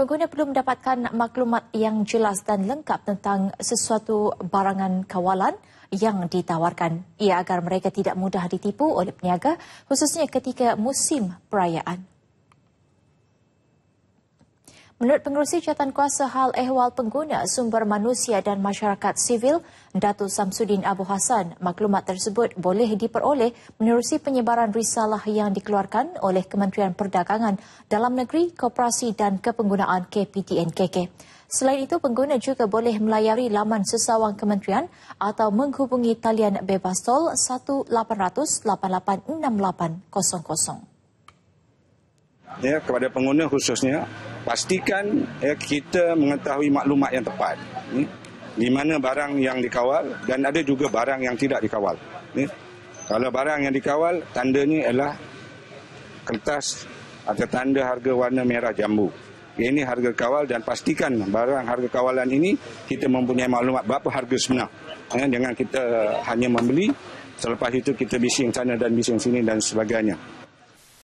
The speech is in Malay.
Pengguna perlu mendapatkan maklumat yang jelas dan lengkap tentang sesuatu barangan kawalan yang ditawarkan. Ia agar mereka tidak mudah ditipu oleh peniaga khususnya ketika musim perayaan. Menurut pengurusi catatan kuasa hal ehwal pengguna sumber manusia dan masyarakat sivil, Datu Samsudin Abu Hassan, maklumat tersebut boleh diperoleh menerusi penyebaran risalah yang dikeluarkan oleh Kementerian Perdagangan Dalam Negeri, Koperasi dan Kepenggunaan KPTNKK. Selain itu, pengguna juga boleh melayari laman sesawang kementerian atau menghubungi talian bebas tol 1 886800 Ya, kepada pengguna khususnya, pastikan ya, kita mengetahui maklumat yang tepat ya, di mana barang yang dikawal dan ada juga barang yang tidak dikawal. Ya. Kalau barang yang dikawal tandanya adalah kertas atau tanda harga warna merah jambu. Ini harga kawal dan pastikan barang harga kawalan ini kita mempunyai maklumat berapa harga sebenar. Ya, jangan kita hanya membeli selepas itu kita bising sana dan bising sini dan sebagainya.